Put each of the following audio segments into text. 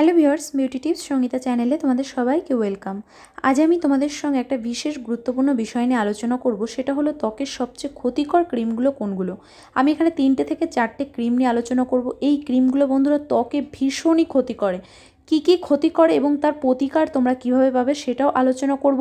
hello viewers beauty tips Sangeeta চ্যানেলে তোমাদের সবাইকে ওয়েলকাম আজ আমি তোমাদের সঙ্গে একটা বিশেষ গুরুত্বপূর্ণ বিষয় নিয়ে আলোচনা করব সেটা হলো ত্বকের সবচেয়ে ক্ষতিকর ক্রিমগুলো কোনগুলো আমি এখানে তিনটে থেকে চারটে ক্রিম নিয়ে আলোচনা করব এই ক্রিমগুলো বন্ধুরা ত্বকে ভীষণই ক্ষতি করে কি কি ক্ষতি করে এবং তার প্রতিকার তোমরা কিভাবে পাবে সেটাও আলোচনা করব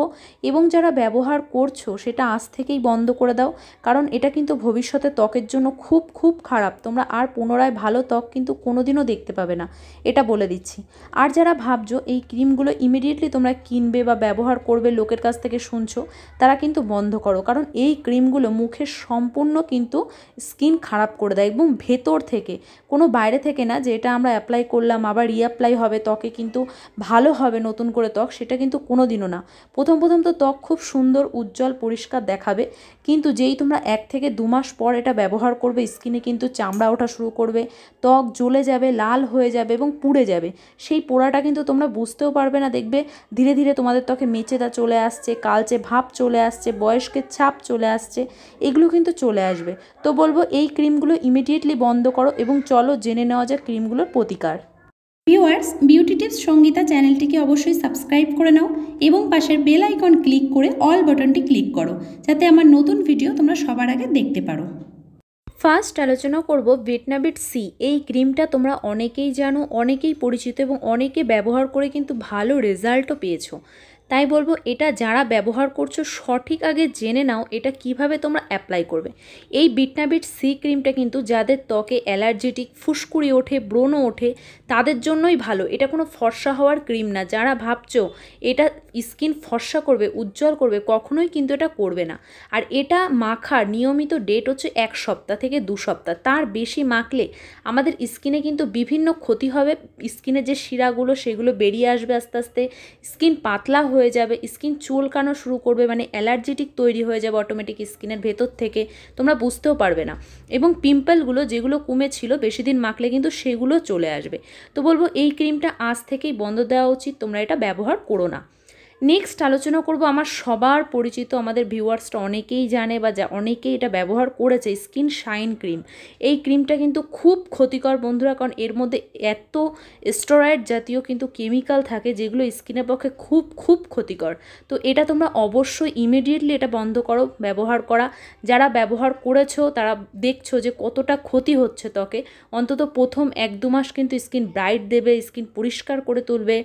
এবং যারা ব্যবহার করছো সেটা আজ থেকেই বন্ধ করে দাও কারণ এটা কিন্তু ভবিষ্যতে ত্বকের জন্য খুব খুব খারাপ তোমরা আর পুনরায় ভালো ত্বক কিন্তু কোনোদিনও দেখতে পাবে না এটা বলে দিচ্ছি আর যারা ভাবছো এই ক্রিমগুলো ইমিডিয়েটলি তোমরা কিনবে বা ব্যবহার করবে লোকের কাছ থেকে শুনছো তারা কিন্তু বন্ধ করো কারণ এই ক্রিমগুলো মুখের সম্পূর্ণ কিন্তু স্কিন খারাপ করে দেয় এবং ভেতর থেকে কোনো বাইরে থেকে না যে এটা আমরা অ্যাপ্লাই করলাম আবার রিঅ্যাপ্লাই হবে ত্বক ত্বকে কিন্তু ভালো হবে নতুন করে ত্বক সেটা কিন্তু কোনো দিনও না প্রথম প্রথম তো ত্বক খুব সুন্দর উজ্জ্বল পরিষ্কার দেখাবে কিন্তু যেই তোমরা এক থেকে দু মাস পর এটা ব্যবহার করবে স্কিনে কিন্তু চামড়া ওঠা শুরু করবে ত্বক জ্বলে যাবে লাল হয়ে যাবে এবং পুড়ে যাবে সেই পোড়াটা কিন্তু তোমরা বুঝতেও পারবে না দেখবে ধীরে ধীরে তোমাদের ত্বকে মেচেদা চলে আসছে কালচে ভাব চলে আসছে বয়স্কের ছাপ চলে আসছে এগুলো কিন্তু চলে আসবে তো বলবো এই ক্রিমগুলো ইমিডিয়েটলি বন্ধ করো এবং চলো জেনে নেওয়া যাক ক্রিমগুলোর প্রতিকার ভিউয়ার্স বিউটি টিপস সঙ্গীতা চ্যানেলটিকে অবশ্যই সাবস্ক্রাইব করে নাও এবং পাশের বেল আইকন ক্লিক করে অল বাটনটি ক্লিক করো যাতে আমার নতুন ভিডিও তোমরা সবার আগে দেখতে পারো ফার্স্ট আলোচনা করব ভিটনাবিট সি এই ক্রিমটা তোমরা অনেকেই জানো অনেকেই পরিচিত এবং অনেকে ব্যবহার করে কিন্তু ভালো রেজাল্টও পেয়েছো তাই বলবো এটা যারা ব্যবহার করছো সঠিক আগে জেনে নাও এটা কিভাবে তোমরা অ্যাপ্লাই করবে এই বিটনাবিট সি ক্রিমটা কিন্তু যাদের ত্বকে অ্যালার্জেটিক ফুসকুড়ি ওঠে ব্রণ ওঠে তাদের জন্যই ভালো এটা কোনো ফর্সা হওয়ার ক্রিম না যারা ভাবছো এটা স্কিন ফর্সা করবে উজ্জ্বল করবে কখনোই কিন্তু এটা করবে না আর এটা মাখার নিয়মিত ডেট হচ্ছে এক সপ্তাহ থেকে দু সপ্তাহ তার বেশি মাখলে আমাদের স্কিনে কিন্তু বিভিন্ন ক্ষতি হবে স্কিনে যে শিরাগুলো সেগুলো বেরিয়ে আসবে আস্তে আস্তে স্কিন পাতলা হয়ে হয়ে যাবে স্কিন চুলকানো শুরু করবে মানে অ্যালার্জেটিক তৈরি হয়ে যাবে অটোমেটিক স্কিনের ভেতর থেকে তোমরা বুঝতেও পারবে না এবং পিম্পলগুলো যেগুলো কমেছিল বেশি দিন মাখলে কিন্তু সেগুলো চলে আসবে তো বলবো এই ক্রিমটা আজ থেকেই বন্ধ দেওয়া উচিত তোমরা এটা ব্যবহার করো না নেক্সট আলোচনা করব আমার সবার পরিচিত আমাদের ভিউয়ার্সটা অনেকেই জানে বা যা অনেকেই এটা ব্যবহার করেছে স্কিন শাইন ক্রিম এই ক্রিমটা কিন্তু খুব ক্ষতিকর বন্ধুরা কারণ এর মধ্যে এত স্টেরয়েড জাতীয় কিন্তু কেমিক্যাল থাকে যেগুলো স্কিনের পক্ষে খুব খুব ক্ষতিকর তো এটা তোমরা অবশ্যই ইমিডিয়েটলি এটা বন্ধ করো ব্যবহার করা যারা ব্যবহার করেছো তারা দেখছো যে কতটা ক্ষতি হচ্ছে ত্বকে অন্তত প্রথম এক দু মাস কিন্তু স্কিন ব্রাইট দেবে স্কিন পরিষ্কার করে তুলবে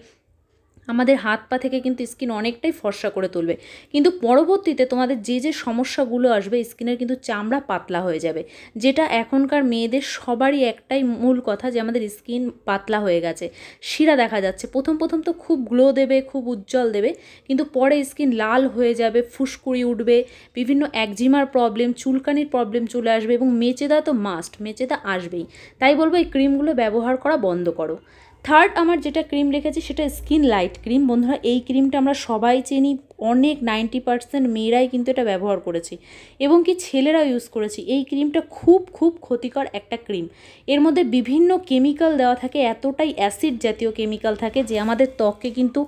আমাদের হাত পা থেকে কিন্তু স্কিন অনেকটাই ফর্সা করে তুলবে কিন্তু পরবর্তীতে তোমাদের যে যে সমস্যাগুলো আসবে স্কিনের কিন্তু চামড়া পাতলা হয়ে যাবে যেটা এখনকার মেয়েদের সবারই একটাই মূল কথা যে আমাদের স্কিন পাতলা হয়ে গেছে শিরা দেখা যাচ্ছে প্রথম প্রথম তো খুব গ্লো দেবে খুব উজ্জ্বল দেবে কিন্তু পরে স্কিন লাল হয়ে যাবে ফুসকুড়ি উঠবে বিভিন্ন একজিমার প্রবলেম চুলকানির প্রবলেম চলে আসবে এবং মেচেদা তো মাস্ট মেচেদা আসবেই তাই বলবো এই ক্রিমগুলো ব্যবহার করা বন্ধ করো থার্ড আমার যেটা ক্রিম রেখেছি সেটা স্কিন লাইট ক্রিম বন্ধুরা এই ক্রিমটা আমরা সবাই চিনি অনেক নাইনটি পার্সেন্ট মেয়েরাই কিন্তু এটা ব্যবহার করেছি এবং কি ছেলেরাও ইউজ করেছি এই ক্রিমটা খুব খুব ক্ষতিকর একটা ক্রিম এর মধ্যে বিভিন্ন কেমিক্যাল দেওয়া থাকে এতটাই অ্যাসিড জাতীয় কেমিক্যাল থাকে যে আমাদের ত্বককে কিন্তু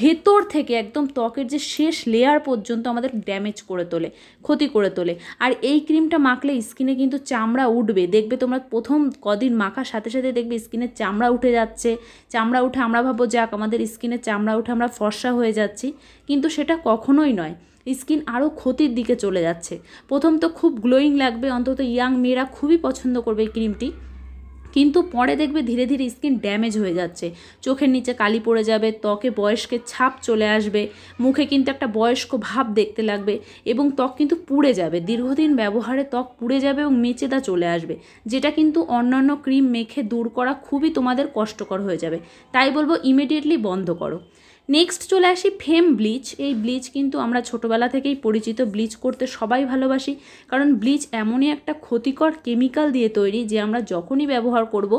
ভেতর থেকে একদম ত্বকের যে শেষ লেয়ার পর্যন্ত আমাদের ড্যামেজ করে তোলে ক্ষতি করে তোলে আর এই ক্রিমটা মাখলে স্কিনে কিন্তু চামড়া উঠবে দেখবে তোমরা প্রথম কদিন মাখার সাথে সাথে দেখবে স্কিনের চামড়া উঠে যাচ্ছে চামড়া উঠে আমরা ভাবো যাক আমাদের স্কিনের চামড়া উঠে আমরা ফর্সা হয়ে যাচ্ছি কিন্তু সেটা কখনোই নয় স্কিন আরও ক্ষতির দিকে চলে যাচ্ছে প্রথম তো খুব গ্লোয়িং লাগবে অন্তত ইয়াং মেয়েরা খুবই পছন্দ করবে এই ক্রিমটি কিন্তু পরে দেখবে ধীরে ধীরে স্কিন ড্যামেজ হয়ে যাচ্ছে চোখের নিচে কালি পড়ে যাবে ত্বকে বয়স্কের ছাপ চলে আসবে মুখে কিন্তু একটা বয়স্ক ভাব দেখতে লাগবে এবং ত্বক কিন্তু পুড়ে যাবে দীর্ঘদিন ব্যবহারে ত্বক পুড়ে যাবে এবং মেচেদা চলে আসবে যেটা কিন্তু অন্যান্য ক্রিম মেখে দূর করা খুবই তোমাদের কষ্টকর হয়ে যাবে তাই বলবো ইমিডিয়েটলি বন্ধ করো নেক্সট চলে আসি ফেম ব্লিচ এই ব্লিচ কিন্তু আমরা ছোটোবেলা থেকেই পরিচিত ব্লিচ করতে সবাই ভালোবাসি কারণ ব্লিচ এমনই একটা ক্ষতিকর কেমিক্যাল দিয়ে তৈরি যে আমরা যখনই ব্যবহার করব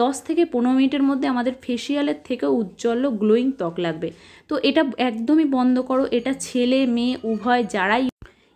দশ থেকে পনেরো মিনিটের মধ্যে আমাদের ফেসিয়ালের থেকে উজ্জ্বল গ্লোয়িং ত্বক লাগবে তো এটা একদমই বন্ধ করো এটা ছেলে মেয়ে উভয় যারাই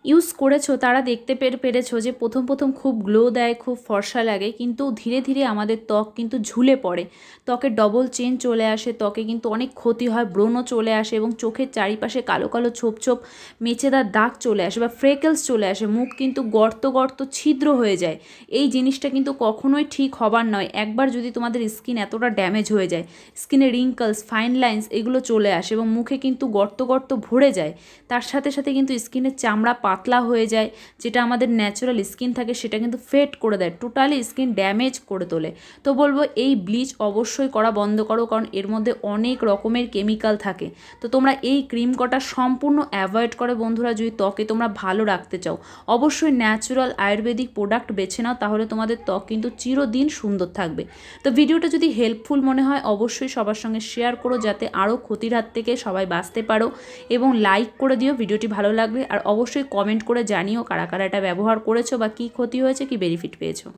ইউজ করেছো তারা দেখতে পেরেছো যে প্রথম প্রথম খুব গ্লো দেয় খুব ফর্সা লাগে কিন্তু ধীরে ধীরে আমাদের ত্বক কিন্তু ঝুলে পড়ে ত্বকে ডবল চেন চলে আসে ত্বকে কিন্তু অনেক ক্ষতি হয় ব্রণও চলে আসে এবং চোখের চারিপাশে কালো কালো ছোপ ছোপ মেচেদার দাগ চলে আসে বা ফ্রেকেলস চলে আসে মুখ কিন্তু গর্ত গর্ত ছিদ্র হয়ে যায় এই জিনিসটা কিন্তু কখনোই ঠিক হবার নয় একবার যদি তোমাদের স্কিন এতটা ড্যামেজ হয়ে যায় স্কিনে রিঙ্কলস ফাইন লাইন্স এগুলো চলে আসে এবং মুখে কিন্তু গর্ত গর্ত ভরে যায় তার সাথে সাথে কিন্তু স্কিনের চামড়া পাতলা হয়ে যায় যেটা আমাদের ন্যাচারাল স্কিন থাকে সেটা কিন্তু ফেট করে দেয় টোটালি স্কিন ড্যামেজ করে তোলে তো বলবো এই ব্লিচ অবশ্যই করা বন্ধ করো কারণ এর মধ্যে অনেক রকমের কেমিক্যাল থাকে তো তোমরা এই ক্রিম কটা সম্পূর্ণ অ্যাভয়েড করে বন্ধুরা যদি ত্বকে তোমরা ভালো রাখতে চাও অবশ্যই ন্যাচুরাল আয়ুর্বেদিক প্রোডাক্ট বেছে নাও তাহলে তোমাদের ত্বক কিন্তু চিরদিন সুন্দর থাকবে তো ভিডিওটা যদি হেল্পফুল মনে হয় অবশ্যই সবার সঙ্গে শেয়ার করো যাতে আরও ক্ষতির হাত থেকে সবাই বাঁচতে পারো এবং লাইক করে দিও ভিডিওটি ভালো লাগবে আর অবশ্যই কমেন্ট করে জানিও কারা কারা এটা ব্যবহার করেছো বা কী ক্ষতি হয়েছে কী বেনিফিট পেয়েছো